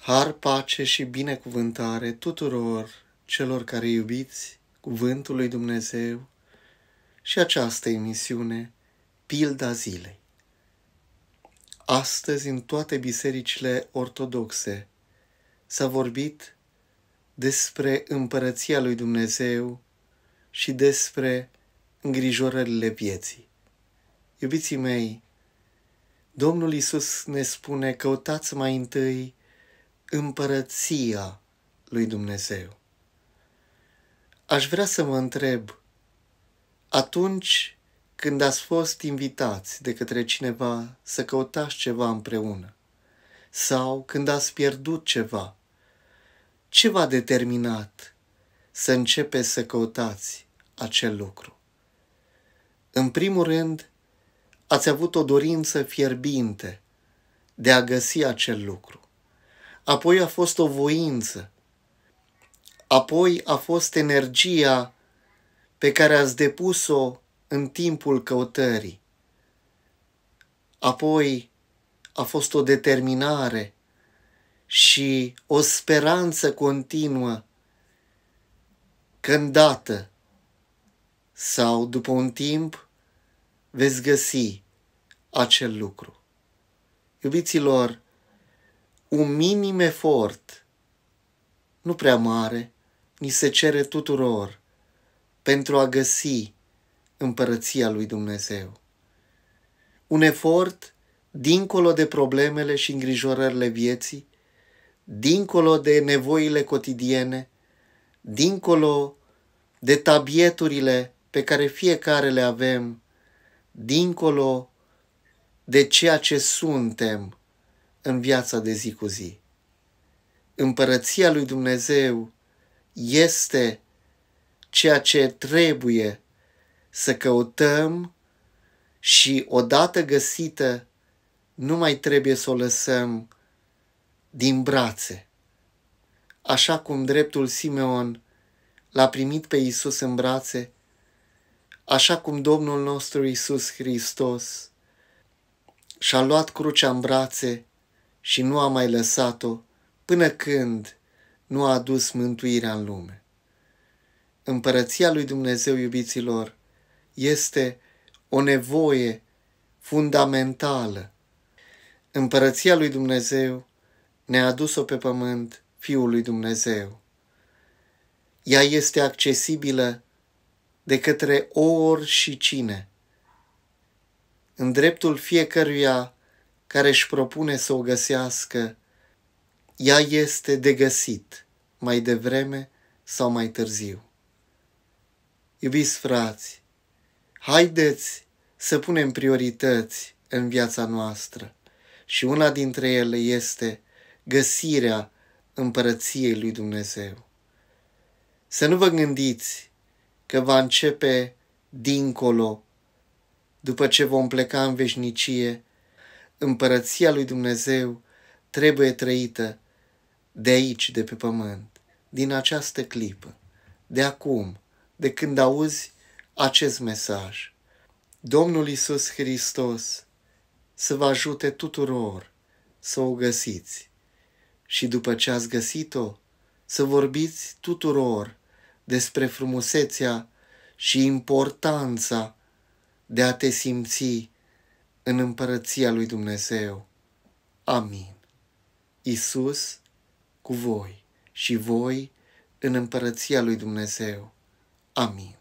Har, pace și binecuvântare tuturor celor care iubiți Cuvântul lui Dumnezeu și această emisiune, Pilda Zilei. Astăzi, în toate bisericile ortodoxe, s-a vorbit despre împărăția lui Dumnezeu și despre îngrijorările vieții. Iubiții mei, Domnul Isus ne spune, căutați mai întâi împărăția lui Dumnezeu. Aș vrea să mă întreb, atunci când ați fost invitați de către cineva să căutați ceva împreună, sau când ați pierdut ceva, ce v-a determinat să începeți să căutați acel lucru? În primul rând, ați avut o dorință fierbinte de a găsi acel lucru apoi a fost o voință, apoi a fost energia pe care ați depus-o în timpul căutării, apoi a fost o determinare și o speranță continuă când dată sau după un timp veți găsi acel lucru. Iubiților, un minim efort, nu prea mare, ni se cere tuturor pentru a găsi împărăția lui Dumnezeu. Un efort dincolo de problemele și îngrijorările vieții, dincolo de nevoile cotidiene, dincolo de tabieturile pe care fiecare le avem, dincolo de ceea ce suntem în viața de zi cu zi. Împărăția lui Dumnezeu este ceea ce trebuie să căutăm și odată găsită nu mai trebuie să o lăsăm din brațe. Așa cum dreptul Simeon l-a primit pe Isus în brațe, așa cum Domnul nostru Isus Hristos și-a luat crucea în brațe și nu a mai lăsat-o până când nu a adus mântuirea în lume. Împărăția lui Dumnezeu, iubiților, este o nevoie fundamentală. Împărăția lui Dumnezeu ne-a adus-o pe pământ Fiul lui Dumnezeu. Ea este accesibilă de către ori și cine. În dreptul fiecăruia care își propune să o găsească, ea este de găsit mai devreme sau mai târziu. Iubiți frați, haideți să punem priorități în viața noastră și una dintre ele este găsirea împărăției lui Dumnezeu. Să nu vă gândiți că va începe dincolo, după ce vom pleca în veșnicie, împărăția lui Dumnezeu trebuie trăită de aici, de pe pământ, din această clipă, de acum, de când auzi acest mesaj. Domnul Isus Hristos să vă ajute tuturor să o găsiți și după ce ați găsit-o, să vorbiți tuturor despre frumusețea și importanța de a te simți în împărăția lui Dumnezeu. Amin. Isus cu voi și voi în împărăția lui Dumnezeu. Amin.